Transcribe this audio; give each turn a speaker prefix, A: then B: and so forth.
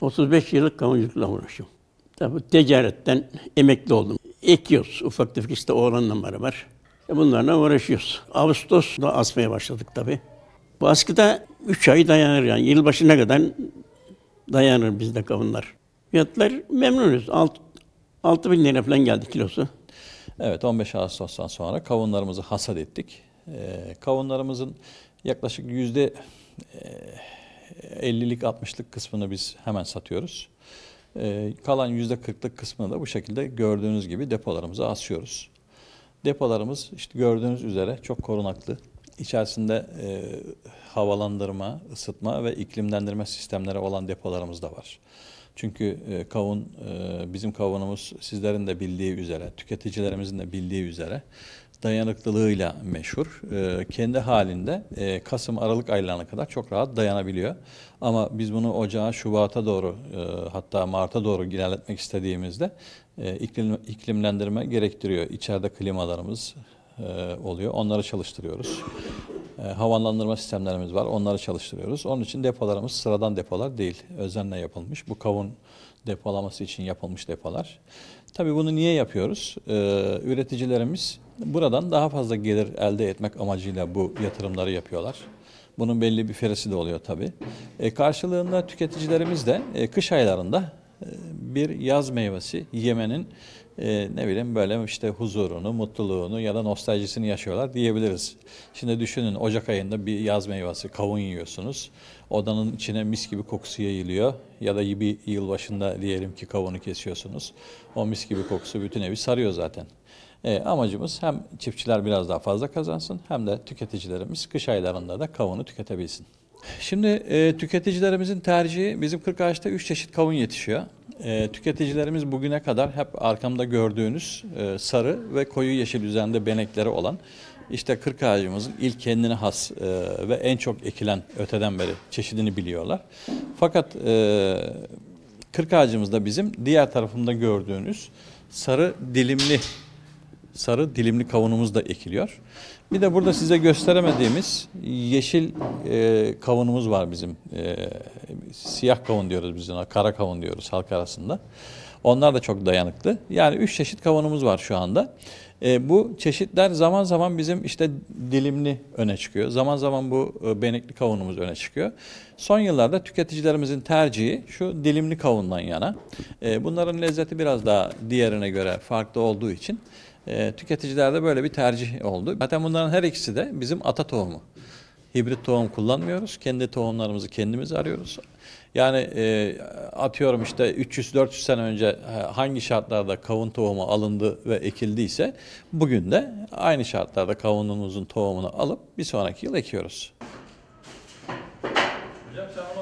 A: 35 yıllık kamuculukla uğraşıyorum. Tabi ticaretten emekli oldum. Ekiyoruz. Ufak tefek işte oğlanla beraber. E, bunlarla uğraşıyoruz. Ağustos'ta asmaya başladık tabi. Bu askıda 3 ay dayanır yani. Yılbaşına kadar dayanır bizde kavunlar. Fiyatlar memnunuz. 6, 6 bin lira falan geldi kilosu. Evet 15 Ağustos'tan sonra kavunlarımızı hasat ettik. Ee, kavunlarımızın yaklaşık yüzde e, 50'lik 60'lık kısmını biz hemen satıyoruz. E, kalan %40'lık kısmını da bu şekilde gördüğünüz gibi depolarımıza asıyoruz. Depolarımız işte gördüğünüz üzere çok korunaklı. İçerisinde e, havalandırma, ısıtma ve iklimlendirme sistemleri olan depolarımız da var. Çünkü e, kavun, e, bizim kavunumuz sizlerin de bildiği üzere, tüketicilerimizin de bildiği üzere dayanıklılığıyla meşhur. E, kendi halinde e, Kasım-Aralık aylarına kadar çok rahat dayanabiliyor. Ama biz bunu Ocağa, Şubat'a doğru e, hatta Mart'a doğru genelletmek istediğimizde e, iklim, iklimlendirme gerektiriyor. İçeride klimalarımız e, oluyor. Onları çalıştırıyoruz. E, havalandırma sistemlerimiz var. Onları çalıştırıyoruz. Onun için depolarımız sıradan depolar değil. Özenle yapılmış. Bu kavun depolaması için yapılmış depolar. Tabii bunu niye yapıyoruz? Ee, üreticilerimiz Buradan daha fazla gelir elde etmek amacıyla bu yatırımları yapıyorlar. Bunun belli bir firesi de oluyor tabii. E, karşılığında tüketicilerimiz de e, kış aylarında e, bir yaz meyvesi Yemen'in e, ne bileyim böyle işte huzurunu, mutluluğunu ya da nostaljisini yaşıyorlar diyebiliriz. Şimdi düşünün Ocak ayında bir yaz meyvesi kavun yiyorsunuz. Odanın içine mis gibi kokusu yayılıyor ya da bir yıl başında diyelim ki kavunu kesiyorsunuz. O mis gibi kokusu bütün evi sarıyor zaten. E, amacımız hem çiftçiler biraz daha fazla kazansın hem de tüketicilerimiz kış aylarında da kavunu tüketebilsin. Şimdi e, tüketicilerimizin tercihi bizim 40 ağaçta 3 çeşit kavun yetişiyor. E, tüketicilerimiz bugüne kadar hep arkamda gördüğünüz e, sarı ve koyu yeşil üzerinde benekleri olan işte 40 ağacımızın ilk kendine has e, ve en çok ekilen öteden beri çeşidini biliyorlar. Fakat e, 40 ağacımızda bizim diğer tarafında gördüğünüz sarı dilimli sarı dilimli kavunumuz da ekiliyor. Bir de burada size gösteremediğimiz yeşil e, kavunumuz var bizim. E, siyah kavun diyoruz biz ona, kara kavun diyoruz halk arasında. Onlar da çok dayanıklı. Yani üç çeşit kavunumuz var şu anda. E, bu çeşitler zaman zaman bizim işte dilimli öne çıkıyor. Zaman zaman bu e, benekli kavunumuz öne çıkıyor. Son yıllarda tüketicilerimizin tercihi şu dilimli kavundan yana. E, bunların lezzeti biraz daha diğerine göre farklı olduğu için ee, tüketicilerde böyle bir tercih oldu. Zaten bunların her ikisi de bizim ata tohumu. Hibrit tohum kullanmıyoruz. Kendi tohumlarımızı kendimiz arıyoruz. Yani e, atıyorum işte 300-400 sene önce e, hangi şartlarda kavun tohumu alındı ve ekildiyse bugün de aynı şartlarda kavunumuzun tohumunu alıp bir sonraki yıl ekiyoruz. Hocam sen